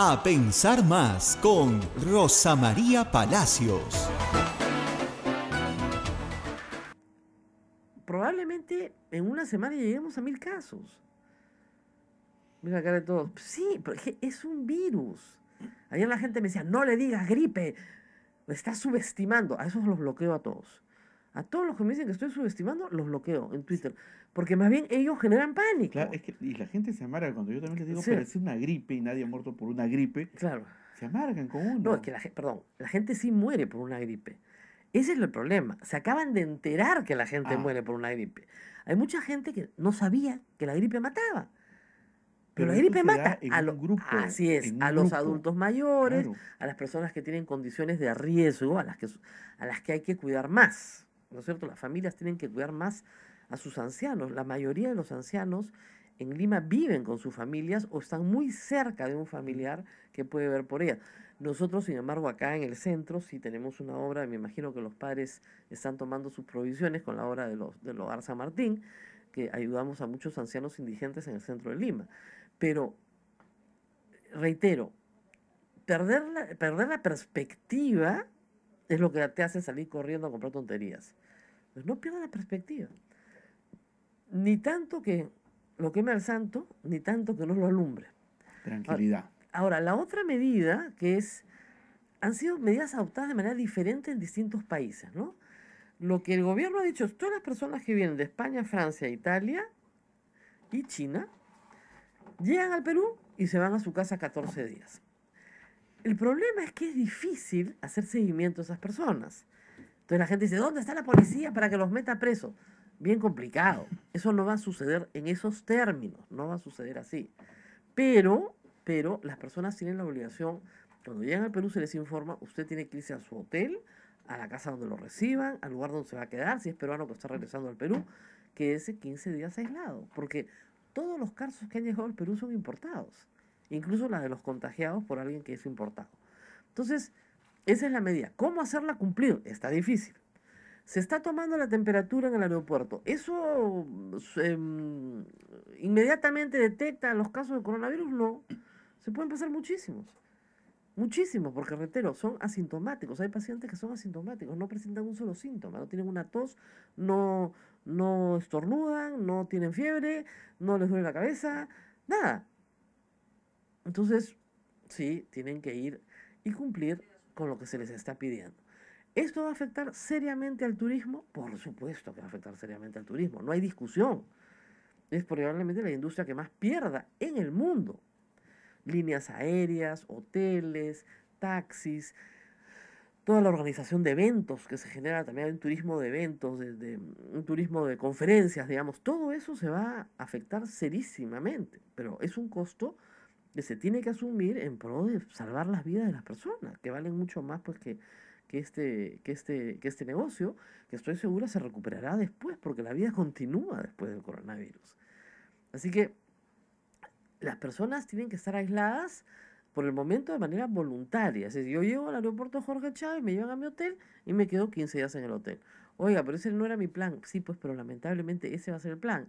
A Pensar Más con Rosa María Palacios. Probablemente en una semana lleguemos a mil casos. Mira acá de todos. Sí, porque es un virus. Ayer la gente me decía, no le digas gripe. Lo estás subestimando. A esos los bloqueo a todos. A todos los que me dicen que estoy subestimando, los bloqueo en Twitter. Porque más bien ellos generan pánico. Claro, es que, y la gente se amarga cuando yo también les digo, que una gripe y nadie ha muerto por una gripe. Claro. Se amargan con uno. No, es que la gente, perdón, la gente sí muere por una gripe. Ese es el problema. Se acaban de enterar que la gente ah. muere por una gripe. Hay mucha gente que no sabía que la gripe mataba. Pero, la gripe mata a los Así es, a los adultos mayores, a las personas que tienen condiciones de riesgo, a las que, a las que hay que cuidar más. ¿no es cierto? Las familias tienen que cuidar más a sus ancianos. La mayoría de los ancianos en Lima viven con sus familias o están muy cerca de un familiar que puede ver por ella. Nosotros, sin embargo, acá en el centro si tenemos una obra, me imagino que los padres están tomando sus provisiones con la obra de los, del Hogar San Martín, que ayudamos a muchos ancianos indigentes en el centro de Lima. Pero, reitero, perder perder la perspectiva es lo que te hace salir corriendo a comprar tonterías. Pues no pierdas la perspectiva. Ni tanto que lo queme al santo, ni tanto que no lo alumbre. Tranquilidad. Ahora, la otra medida que es, han sido medidas adoptadas de manera diferente en distintos países, ¿no? Lo que el gobierno ha dicho es todas las personas que vienen de España, Francia, Italia y China llegan al Perú y se van a su casa 14 días. El problema es que es difícil hacer seguimiento a esas personas. Entonces la gente dice, ¿dónde está la policía para que los meta presos? Bien complicado. Eso no va a suceder en esos términos, no va a suceder así. Pero, pero las personas tienen la obligación, cuando llegan al Perú se les informa, usted tiene que irse a su hotel, a la casa donde lo reciban, al lugar donde se va a quedar, si es peruano que está regresando al Perú, que ese 15 días aislado, porque todos los casos que han llegado al Perú son importados incluso la de los contagiados por alguien que es importado. Entonces, esa es la medida. ¿Cómo hacerla cumplir? Está difícil. Se está tomando la temperatura en el aeropuerto. Eso em, inmediatamente detecta los casos de coronavirus. No, se pueden pasar muchísimos. Muchísimos, porque reitero, son asintomáticos. Hay pacientes que son asintomáticos, no presentan un solo síntoma, no tienen una tos, no, no estornudan, no tienen fiebre, no les duele la cabeza, nada. Entonces, sí, tienen que ir y cumplir con lo que se les está pidiendo. ¿Esto va a afectar seriamente al turismo? Por supuesto que va a afectar seriamente al turismo, no hay discusión. Es probablemente la industria que más pierda en el mundo. Líneas aéreas, hoteles, taxis, toda la organización de eventos que se genera también, un turismo de eventos, un turismo de conferencias, digamos, todo eso se va a afectar serísimamente, pero es un costo que se tiene que asumir en pro de salvar las vidas de las personas, que valen mucho más pues que, que este, que este, que este negocio, que estoy segura se recuperará después, porque la vida continúa después del coronavirus. Así que las personas tienen que estar aisladas por el momento de manera voluntaria. Es yo llego al aeropuerto Jorge Chávez, me llevan a mi hotel y me quedo 15 días en el hotel. Oiga, pero ese no era mi plan. Sí, pues, pero lamentablemente ese va a ser el plan.